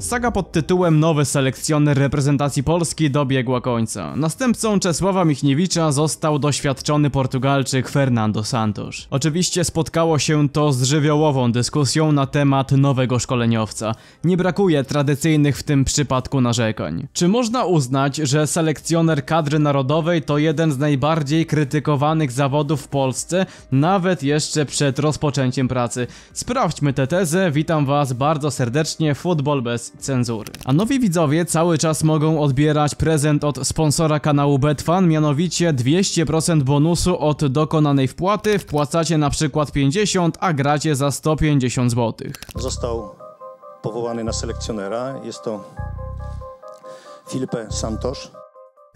Saga pod tytułem Nowy selekcjoner reprezentacji Polski dobiegła końca. Następcą Czesława Michniewicza został doświadczony Portugalczyk Fernando Santos. Oczywiście spotkało się to z żywiołową dyskusją na temat nowego szkoleniowca. Nie brakuje tradycyjnych w tym przypadku narzekań. Czy można uznać, że selekcjoner kadry narodowej to jeden z najbardziej krytykowanych zawodów w Polsce, nawet jeszcze przed rozpoczęciem pracy? Sprawdźmy tę tezę, witam was bardzo serdecznie, Football bez cenzury. A nowi widzowie cały czas mogą odbierać prezent od sponsora kanału Betfan, mianowicie 200% bonusu od dokonanej wpłaty, wpłacacie na przykład 50, a gracie za 150 zł. Został powołany na selekcjonera, jest to Filipe Santosz.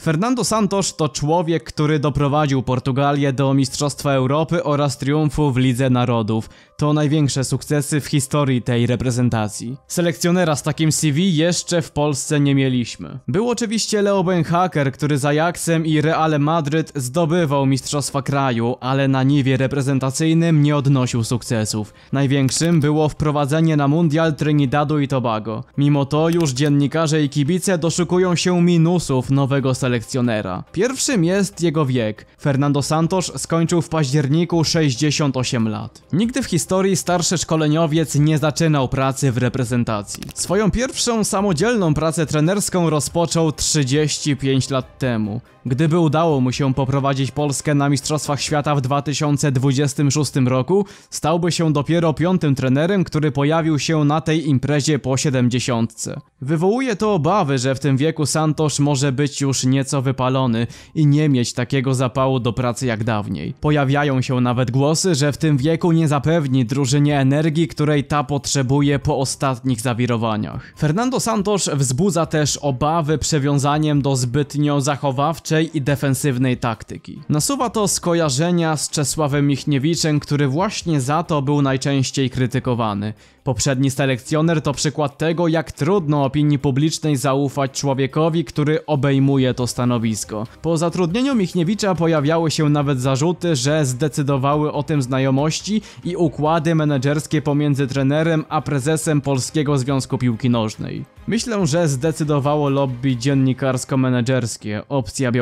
Fernando Santos to człowiek, który doprowadził Portugalię do Mistrzostwa Europy oraz triumfu w Lidze Narodów. To największe sukcesy w historii tej reprezentacji. Selekcjonera z takim CV jeszcze w Polsce nie mieliśmy. Był oczywiście Leo Benhaker, który za Ajaxem i Realem Madryt zdobywał Mistrzostwa Kraju, ale na niwie reprezentacyjnym nie odnosił sukcesów. Największym było wprowadzenie na Mundial Trinidadu i Tobago. Mimo to już dziennikarze i kibice doszukują się minusów nowego selekcjonera selekcjonera. Pierwszym jest jego wiek. Fernando Santos skończył w październiku 68 lat. Nigdy w historii starszy szkoleniowiec nie zaczynał pracy w reprezentacji. Swoją pierwszą samodzielną pracę trenerską rozpoczął 35 lat temu. Gdyby udało mu się poprowadzić Polskę na Mistrzostwach Świata w 2026 roku, stałby się dopiero piątym trenerem, który pojawił się na tej imprezie po 70. Wywołuje to obawy, że w tym wieku Santosz może być już nieco wypalony i nie mieć takiego zapału do pracy jak dawniej. Pojawiają się nawet głosy, że w tym wieku nie zapewni drużynie energii, której ta potrzebuje po ostatnich zawirowaniach. Fernando Santos wzbudza też obawy przywiązaniem do zbytnio zachowawczych i defensywnej taktyki. Nasuwa to skojarzenia z Czesławem Michniewiczem, który właśnie za to był najczęściej krytykowany. Poprzedni selekcjoner to przykład tego, jak trudno opinii publicznej zaufać człowiekowi, który obejmuje to stanowisko. Po zatrudnieniu Michniewicza pojawiały się nawet zarzuty, że zdecydowały o tym znajomości i układy menedżerskie pomiędzy trenerem a prezesem Polskiego Związku Piłki Nożnej. Myślę, że zdecydowało lobby dziennikarsko-menedżerskie, opcja biała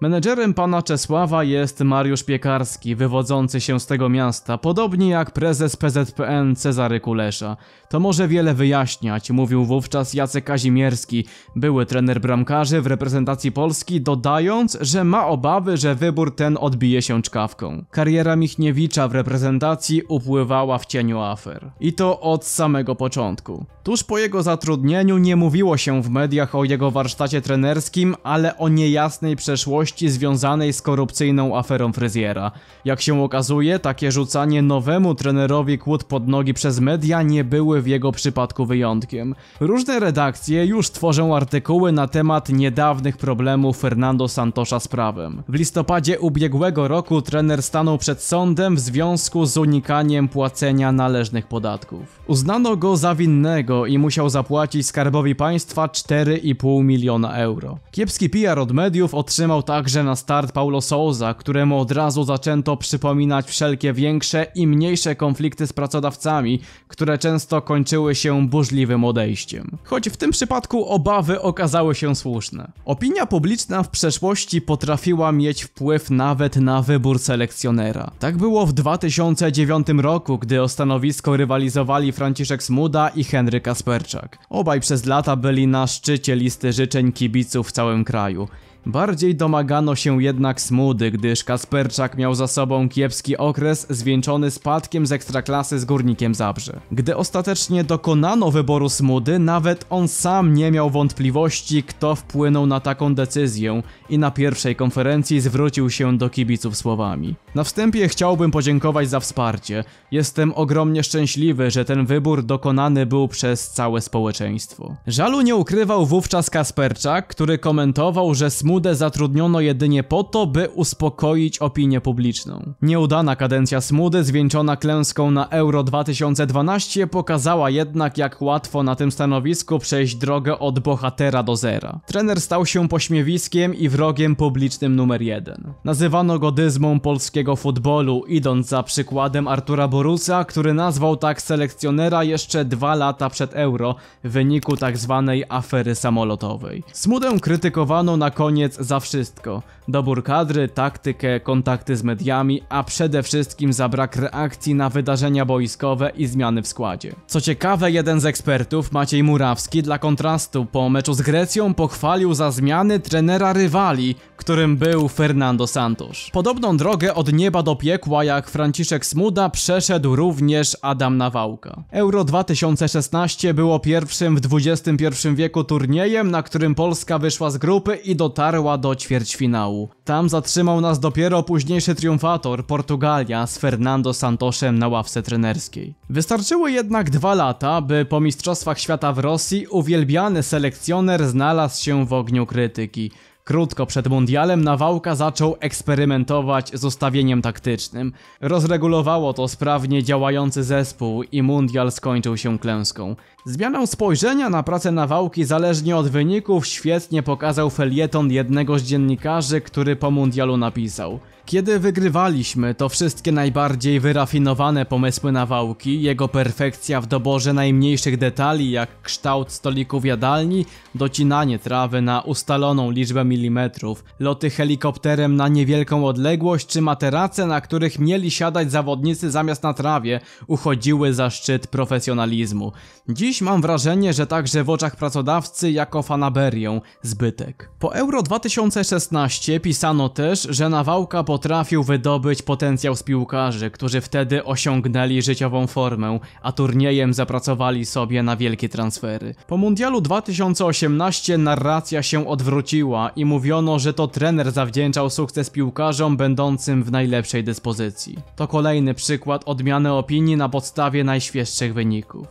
Menedżerem pana Czesława jest Mariusz Piekarski, wywodzący się z tego miasta, podobnie jak prezes PZPN Cezary Kulesza. To może wiele wyjaśniać, mówił wówczas Jacek Kazimierski, były trener bramkarzy w reprezentacji Polski, dodając, że ma obawy, że wybór ten odbije się czkawką. Kariera Michniewicza w reprezentacji upływała w cieniu afer. I to od samego początku. Tuż po jego zatrudnieniu nie mówiło się w mediach o jego warsztacie trenerskim, ale o niejasnym jasnej przeszłości związanej z korupcyjną aferą fryzjera. Jak się okazuje, takie rzucanie nowemu trenerowi kłód pod nogi przez media nie były w jego przypadku wyjątkiem. Różne redakcje już tworzą artykuły na temat niedawnych problemów Fernando Santosza z prawem. W listopadzie ubiegłego roku trener stanął przed sądem w związku z unikaniem płacenia należnych podatków. Uznano go za winnego i musiał zapłacić skarbowi państwa 4,5 miliona euro. Kiepski PR od mediów mediów otrzymał także na start Paulo Souza, któremu od razu zaczęto przypominać wszelkie większe i mniejsze konflikty z pracodawcami, które często kończyły się burzliwym odejściem. Choć w tym przypadku obawy okazały się słuszne. Opinia publiczna w przeszłości potrafiła mieć wpływ nawet na wybór selekcjonera. Tak było w 2009 roku, gdy o stanowisko rywalizowali Franciszek Smuda i Henry Kasperczak. Obaj przez lata byli na szczycie listy życzeń kibiców w całym kraju. Bardziej domagano się jednak Smudy, gdyż Kasperczak miał za sobą kiepski okres zwieńczony spadkiem z ekstraklasy z Górnikiem Zabrze. Gdy ostatecznie dokonano wyboru Smudy, nawet on sam nie miał wątpliwości, kto wpłynął na taką decyzję i na pierwszej konferencji zwrócił się do kibiców słowami. Na wstępie chciałbym podziękować za wsparcie. Jestem ogromnie szczęśliwy, że ten wybór dokonany był przez całe społeczeństwo. Żalu nie ukrywał wówczas Kasperczak, który komentował, że Smudy Smudę zatrudniono jedynie po to, by uspokoić opinię publiczną. Nieudana kadencja Smudy, zwieńczona klęską na Euro 2012, pokazała jednak, jak łatwo na tym stanowisku przejść drogę od bohatera do zera. Trener stał się pośmiewiskiem i wrogiem publicznym numer jeden. Nazywano go dyzmą polskiego futbolu, idąc za przykładem Artura Borusa, który nazwał tak selekcjonera jeszcze dwa lata przed Euro w wyniku tzw. Tak afery samolotowej. Smudę krytykowano na koniec koniec za wszystko. Dobór kadry, taktykę, kontakty z mediami, a przede wszystkim za brak reakcji na wydarzenia boiskowe i zmiany w składzie. Co ciekawe, jeden z ekspertów, Maciej Murawski, dla kontrastu po meczu z Grecją pochwalił za zmiany trenera rywali, którym był Fernando Santos. Podobną drogę od nieba do piekła jak Franciszek Smuda przeszedł również Adam Nawałka. Euro 2016 było pierwszym w XXI wieku turniejem, na którym Polska wyszła z grupy i dotarła dotarła do ćwierćfinału. Tam zatrzymał nas dopiero późniejszy triumfator Portugalia z Fernando Santosem na ławce trenerskiej. Wystarczyły jednak dwa lata, by po Mistrzostwach Świata w Rosji uwielbiany selekcjoner znalazł się w ogniu krytyki. Krótko przed mundialem Nawałka zaczął eksperymentować z ustawieniem taktycznym. Rozregulowało to sprawnie działający zespół i mundial skończył się klęską. Zmiana spojrzenia na pracę Nawałki zależnie od wyników świetnie pokazał felieton jednego z dziennikarzy, który po mundialu napisał – kiedy wygrywaliśmy, to wszystkie najbardziej wyrafinowane pomysły na wałki, jego perfekcja w doborze najmniejszych detali jak kształt stolików jadalni, docinanie trawy na ustaloną liczbę milimetrów, loty helikopterem na niewielką odległość czy materace, na których mieli siadać zawodnicy zamiast na trawie, uchodziły za szczyt profesjonalizmu. Dziś mam wrażenie, że także w oczach pracodawcy jako fanaberią zbytek. Po Euro 2016 pisano też, że nawałka po potrafił wydobyć potencjał z piłkarzy, którzy wtedy osiągnęli życiową formę, a turniejem zapracowali sobie na wielkie transfery. Po mundialu 2018 narracja się odwróciła i mówiono, że to trener zawdzięczał sukces piłkarzom będącym w najlepszej dyspozycji. To kolejny przykład odmiany opinii na podstawie najświeższych wyników.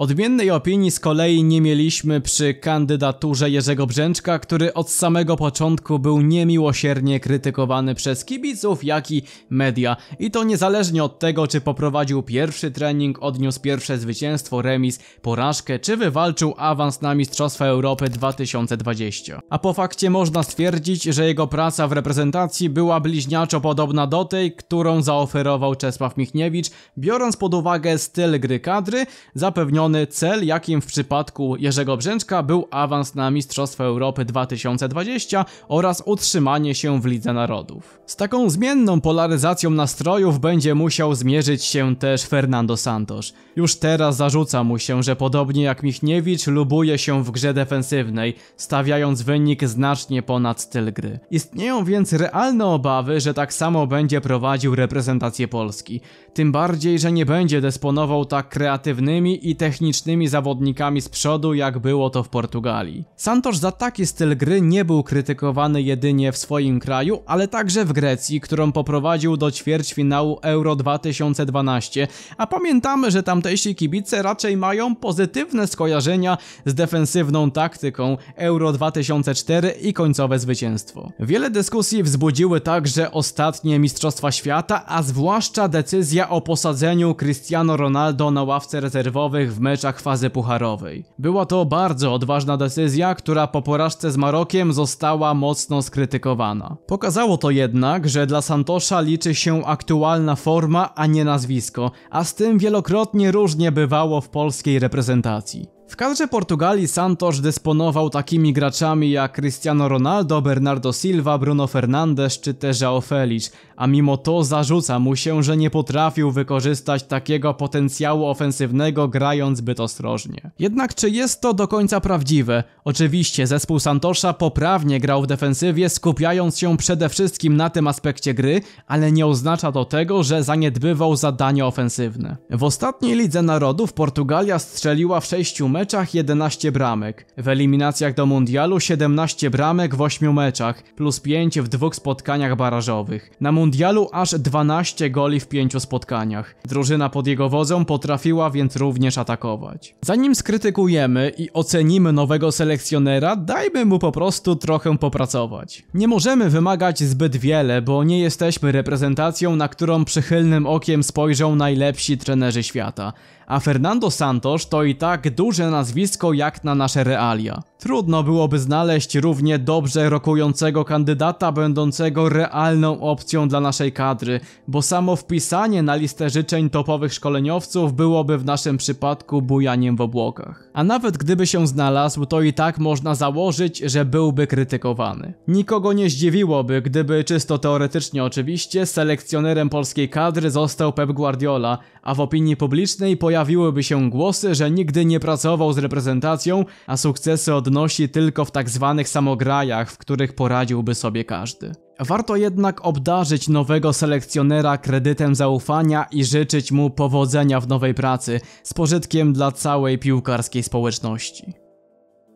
Odmiennej opinii z kolei nie mieliśmy przy kandydaturze Jerzego Brzęczka, który od samego początku był niemiłosiernie krytykowany przez kibiców, jak i media. I to niezależnie od tego, czy poprowadził pierwszy trening, odniósł pierwsze zwycięstwo, remis, porażkę, czy wywalczył awans na Mistrzostwa Europy 2020. A po fakcie można stwierdzić, że jego praca w reprezentacji była bliźniaczo podobna do tej, którą zaoferował Czesław Michniewicz, biorąc pod uwagę styl gry kadry, zapewniony cel, jakim w przypadku Jerzego Brzęczka był awans na Mistrzostwa Europy 2020 oraz utrzymanie się w Lidze Narodów. Z taką zmienną polaryzacją nastrojów będzie musiał zmierzyć się też Fernando Santos. Już teraz zarzuca mu się, że podobnie jak Michniewicz lubuje się w grze defensywnej, stawiając wynik znacznie ponad styl gry. Istnieją więc realne obawy, że tak samo będzie prowadził reprezentację Polski. Tym bardziej, że nie będzie dysponował tak kreatywnymi i technicznymi technicznymi zawodnikami z przodu, jak było to w Portugalii. Santos za taki styl gry nie był krytykowany jedynie w swoim kraju, ale także w Grecji, którą poprowadził do ćwierćfinału Euro 2012, a pamiętamy, że tamtejsi kibice raczej mają pozytywne skojarzenia z defensywną taktyką Euro 2004 i końcowe zwycięstwo. Wiele dyskusji wzbudziły także ostatnie Mistrzostwa Świata, a zwłaszcza decyzja o posadzeniu Cristiano Ronaldo na ławce rezerwowych w meczach fazy pucharowej. Była to bardzo odważna decyzja, która po porażce z Marokiem została mocno skrytykowana. Pokazało to jednak, że dla Santosza liczy się aktualna forma, a nie nazwisko, a z tym wielokrotnie różnie bywało w polskiej reprezentacji. W kadrze Portugalii Santos dysponował takimi graczami jak Cristiano Ronaldo, Bernardo Silva, Bruno Fernandes czy też João Felix, a mimo to zarzuca mu się, że nie potrafił wykorzystać takiego potencjału ofensywnego grając zbyt ostrożnie. Jednak czy jest to do końca prawdziwe? Oczywiście zespół Santosza poprawnie grał w defensywie, skupiając się przede wszystkim na tym aspekcie gry, ale nie oznacza to tego, że zaniedbywał zadania ofensywne. W ostatniej Lidze Narodów Portugalia strzeliła w 6 meczach meczach 11 bramek. W eliminacjach do mundialu 17 bramek w 8 meczach, plus 5 w dwóch spotkaniach barażowych. Na mundialu aż 12 goli w 5 spotkaniach. Drużyna pod jego wodzą potrafiła więc również atakować. Zanim skrytykujemy i ocenimy nowego selekcjonera, dajmy mu po prostu trochę popracować. Nie możemy wymagać zbyt wiele, bo nie jesteśmy reprezentacją, na którą przychylnym okiem spojrzą najlepsi trenerzy świata a Fernando Santos to i tak duże nazwisko jak na nasze realia. Trudno byłoby znaleźć równie dobrze rokującego kandydata będącego realną opcją dla naszej kadry, bo samo wpisanie na listę życzeń topowych szkoleniowców byłoby w naszym przypadku bujaniem w obłokach. A nawet gdyby się znalazł, to i tak można założyć, że byłby krytykowany. Nikogo nie zdziwiłoby, gdyby czysto teoretycznie oczywiście selekcjonerem polskiej kadry został Pep Guardiola, a w opinii publicznej pojawiłyby się głosy, że nigdy nie pracował z reprezentacją, a sukcesy od odnosi tylko w tak zwanych samograjach, w których poradziłby sobie każdy. Warto jednak obdarzyć nowego selekcjonera kredytem zaufania i życzyć mu powodzenia w nowej pracy z pożytkiem dla całej piłkarskiej społeczności.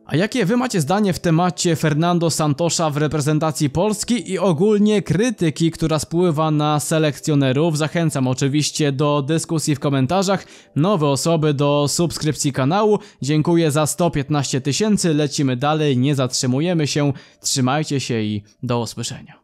A jakie wy macie zdanie w temacie Fernando Santosza w reprezentacji Polski i ogólnie krytyki, która spływa na selekcjonerów? Zachęcam oczywiście do dyskusji w komentarzach, nowe osoby do subskrypcji kanału. Dziękuję za 115 tysięcy, lecimy dalej, nie zatrzymujemy się, trzymajcie się i do usłyszenia.